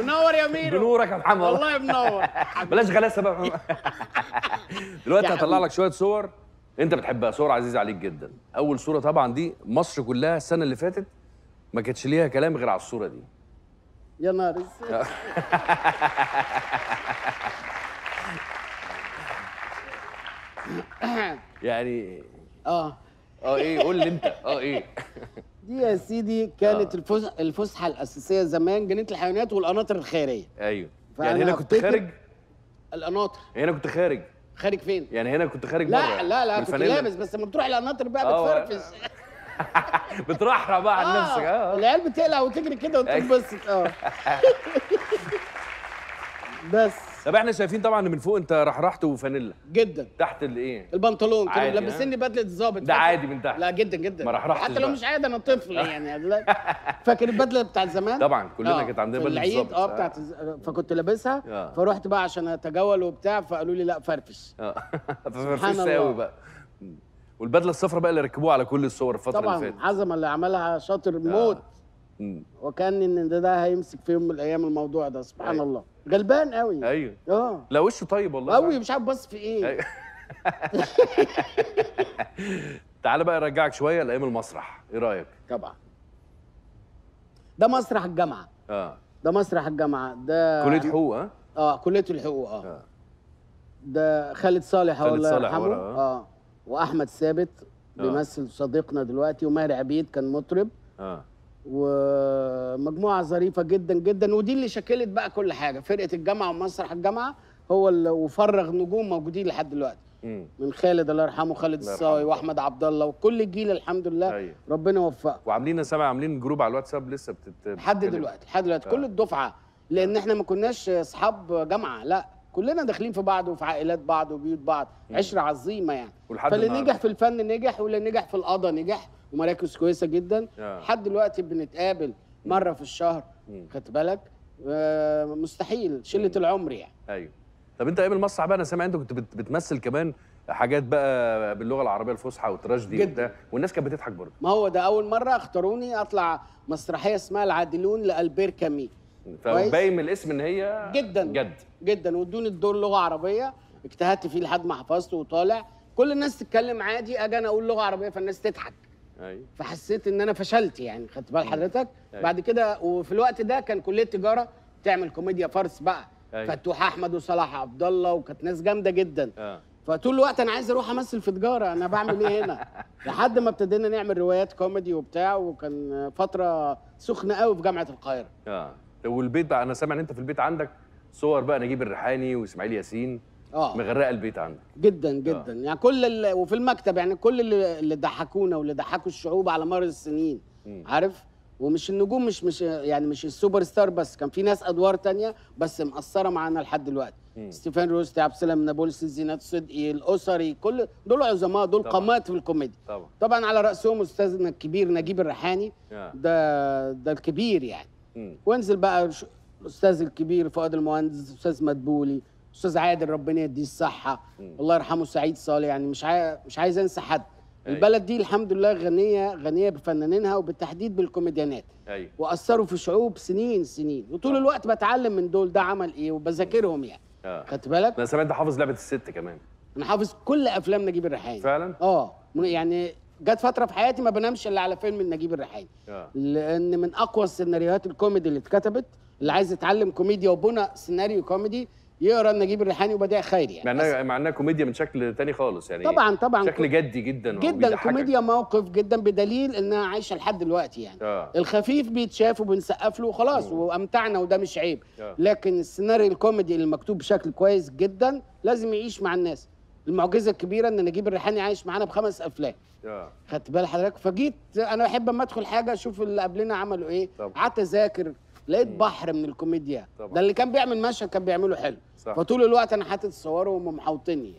منور يا ميرو بنورك يا محمد والله منور بلاش غلاسه بقى دلوقتي هطلع لك شويه صور انت بتحبها صور عزيزه عليك جدا اول صوره طبعا دي مصر كلها السنه اللي فاتت ما كانتش ليها كلام غير على الصوره دي يا نهار يعني اه اه ايه قول لي انت اه ايه دي يا سيدي كانت آه. الفسحه الاساسيه زمان جنينه الحيوانات والقناطر الخيريه ايوه يعني هنا كنت خارج القناطر هنا كنت خارج خارج فين؟ يعني هنا كنت خارج لا لا لا كنت لابس بس لما بتروح القناطر بقى آه. بتفرفش بترحرح بقى على آه. نفسك اه العيال بتقلع وتجري كده وتنبسط اه بس طب احنا شايفين طبعا من فوق انت رحرحت وفانيلا جدا تحت الايه البنطلون كده لابسني بدله الظابط ده عادي من تحت لا جدا جدا ما حتى لو مش عادي انا طفل يعني فاكر البدله بتاعت زمان طبعا كلنا آه. كانت عندنا بدله العيد اه بتاعت فكنت لابسها آه. فروحت فرحت بقى عشان اتجول وبتاع فقالوا لي لا فرفش اه فرفش قوي بقى والبدله الصفراء بقى اللي ركبوها على كل الصور الفتره اللي فاتت طبعا عظمه اللي عملها شاطر آه. موت وكان ان ده هيمسك في يوم من الايام الموضوع ده سبحان أيوة. الله غلبان قوي ايوه اه لا وشه طيب والله قوي مش عارف بص في ايه أيوة. تعال بقى ارجعك شويه لايام المسرح ايه رايك طبعا ده مسرح الجامعه اه ده مسرح الجامعه ده كليه حقوق اه اه كليه الحقوق اه, آه. ده خالد صالح الله يرحمه آه. اه واحمد ثابت آه. بيمثل صديقنا دلوقتي وماهر عبيد كان مطرب اه ومجموعه ظريفه جدا جدا ودي اللي شكلت بقى كل حاجه فرقه الجامعه ومسرح الجامعه هو اللي وفرغ نجوم موجودين لحد دلوقتي من خالد الله يرحمه خالد الصاوي واحمد عبد الله وكل الجيل الحمد لله أيه. ربنا وفقه وعاملين سبع عاملين جروب على الواتساب لسه بتت لحد دلوقتي لحد دلوقتي كل آه. الدفعه لان آه. احنا ما كناش اصحاب جامعه لا كلنا داخلين في بعض وفي عائلات بعض وبيوت بعض عشره عظيمه يعني فاللي نجح في الفن نجح واللي نجح في القضاء نجح ومراكز كويسه جدا آه. لحد دلوقتي بنتقابل مره في الشهر خدت بالك آه، مستحيل شله العمر يعني ايوه طب انت ايام المسرح بقى انا سامع انت كنت بتمثل كمان حاجات بقى باللغه العربيه الفصحى والتراجيدي وبتاع والناس كانت بتضحك برضه ما هو ده اول مره اختاروني اطلع مسرحيه اسمها العادلون لالبير كامي فباين من الاسم ان هي جدا جد جدا وادوني الدور لغه عربيه اجتهدت فيه لحد ما حفظته وطالع كل الناس تتكلم عادي اجي انا اقول لغه عربيه فالناس تضحك ايوه فحسيت ان انا فشلت يعني خدت بال حضرتك أيوة. بعد كده وفي الوقت ده كان كليه تجاره تعمل كوميديا فارس بقى أيوة. فتوح احمد وصلاح عبد الله وكانت ناس جامده جدا آه. فطول الوقت انا عايز اروح امثل في تجاره انا بعمل ايه هنا لحد ما ابتدينا نعمل روايات كوميدي وبتاع وكان فتره سخنه قوي في جامعه القاهره اه والبيت بقى انا سامع ان انت في البيت عندك صور بقى نجيب الريحاني واسماعيل ياسين اه مغرقه البيت عندك جدا آه. جدا آه. يعني كل وفي المكتب يعني كل اللي, اللي ضحكونا واللي ضحكوا الشعوب على مر السنين م. عارف ومش النجوم مش مش يعني مش السوبر ستار بس كان في ناس ادوار تانية بس مأثره معانا لحد دلوقتي ستيفان روستي عبد السلام نابلسي زينات صدقي الاسري كل دول عظماء دول قامات في الكوميديا طبعا طبعا على راسهم استاذنا الكبير نجيب الريحاني ده ده الكبير يعني وانزل بقى الاستاذ الكبير فؤاد المهندس استاذ مدبولي استاذ عادل ربنا يديه الصحه الله يرحمه سعيد صالح يعني مش عاي... مش عايز انسى حد أي. أيوه. البلد دي الحمد لله غنيه غنيه بفنانينها وبالتحديد بالكوميديانات أيوة. واثروا في شعوب سنين سنين وطول آه. الوقت بتعلم من دول ده عمل ايه وبذاكرهم يعني آه. خدت بالك انا سمعت حافظ لعبه الست كمان انا حافظ كل افلام نجيب الريحاني فعلا اه يعني جت فتره في حياتي ما بنامش الا على فيلم نجيب الريحاني آه. لان من اقوى السيناريوهات الكوميدي اللي اتكتبت اللي عايز يتعلم كوميديا وبنى سيناريو كوميدي يقرا نجيب الريحاني وبديع خيري يعني معناها معناها كوميديا من شكل تاني خالص يعني طبعا طبعا شكل جدي جدا جدا كوميديا موقف جدا بدليل انها عايشه لحد دلوقتي يعني آه. الخفيف بيتشاف وبنسقف له وخلاص وامتعنا وده مش عيب آه. لكن السيناريو الكوميدي اللي مكتوب بشكل كويس جدا لازم يعيش مع الناس المعجزه الكبيره ان نجيب الريحاني عايش معانا بخمس افلام آه. خدت بال حضرتك فجيت انا بحب اما ادخل حاجه اشوف اللي قبلنا عملوا ايه قعدت اذاكر لقيت بحر من الكوميديا طبعا. ده اللي كان بيعمل مشهد كان بيعمله حلو صح. فطول الوقت انا حاطط صوره ومحوطني